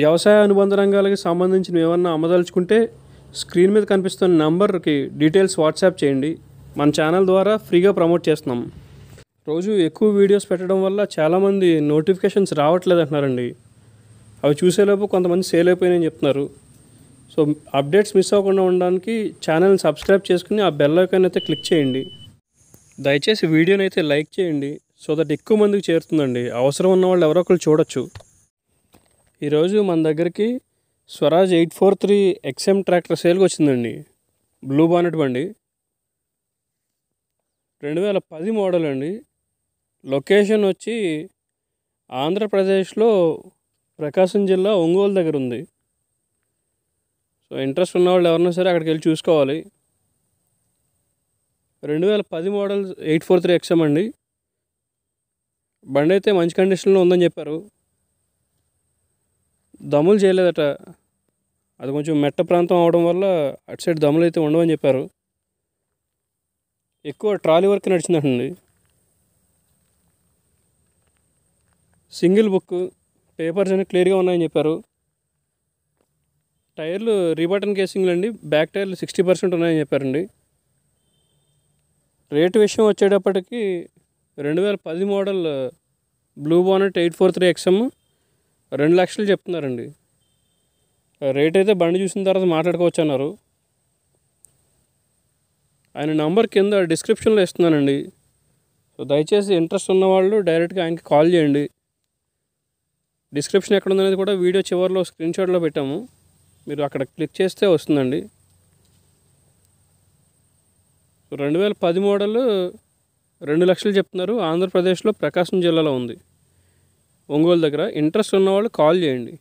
వ్యవసాయ అనుబంధ రంగాలకు సంబంధించినవి ఏమన్నా అమ్మదలుచుకుంటే స్క్రీన్ మీద కనిపిస్తున్న నంబర్కి డీటెయిల్స్ వాట్సాప్ చేయండి మన ఛానల్ ద్వారా ఫ్రీగా ప్రమోట్ చేస్తున్నాం రోజు ఎక్కువ వీడియోస్ పెట్టడం వల్ల చాలామంది నోటిఫికేషన్స్ రావట్లేదు అంటున్నారండి అవి చూసేలోపు కొంతమంది సేల్ అయిపోయినాయని చెప్తున్నారు సో అప్డేట్స్ మిస్ అవ్వకుండా ఉండడానికి ఛానల్ని సబ్స్క్రైబ్ చేసుకుని ఆ బెల్ ఐకాన్ అయితే క్లిక్ చేయండి దయచేసి వీడియోని అయితే లైక్ చేయండి సో దట్ ఎక్కువ మందికి చేరుతుందండి అవసరం ఉన్న వాళ్ళు ఎవరో ఒకరు చూడొచ్చు ఈరోజు మన దగ్గరికి Swaraj eight four three XM tractor సేల్కి వచ్చిందండి బ్లూ బానెట్ బండి రెండు వేల పది మోడల్ అండి లొకేషన్ వచ్చి ఆంధ్రప్రదేశ్లో ప్రకాశం జిల్లా ఒంగోలు దగ్గర ఉంది సో ఇంట్రెస్ట్ ఉన్నవాళ్ళు ఎవరైనా సరే అక్కడికి వెళ్ళి చూసుకోవాలి రెండు వేల పది model eight four three XM అండి బండి అయితే మంచి కండిషన్లో ఉందని చెప్పారు దమ్ములు చేయలేదట అది కొంచెం మెట్ట ప్రాంతం అవడం వల్ల అటు సైడ్ దమ్ములు అయితే ఉండవని చెప్పారు ఎక్కువ ట్రాలీ వర్క్ నడిచిందండి సింగిల్ బుక్ పేపర్స్ అన్నీ క్లియర్గా ఉన్నాయని చెప్పారు టైర్లు రీబటన్ కేసింగ్లు అండి బ్యాక్ టైర్లు సిక్స్టీ పర్సెంట్ ఉన్నాయని చెప్పారండి రేటు విషయం వచ్చేటప్పటికి రెండు వేల పది model blue bonnet eight four three XM రెండు లక్షలు చెప్తున్నారండి రేట్ అయితే బండి చూసిన తర్వాత మాట్లాడుకోవచ్చు అన్నారు ఆయన నంబర్ కింద డిస్క్రిప్షన్లో ఇస్తున్నానండి సో దయచేసి ఇంట్రెస్ట్ ఉన్నవాళ్ళు డైరెక్ట్గా ఆయనకి కాల్ చేయండి డిస్క్రిప్షన్ ఎక్కడ ఉందనేది కూడా వీడియో చివరిలో స్క్రీన్ షాట్లో పెట్టాము మీరు అక్కడ క్లిక్ చేస్తే వస్తుందండి రెండు వేల పది మోడల్ రెండు లక్షలు చెప్తున్నారు ఆంధ్రప్రదేశ్లో ప్రకాశం జిల్లాలో ఉంది ఒంగోలు దగ్గర ఇంట్రెస్ట్ ఉన్నవాళ్ళు కాల్ చేయండి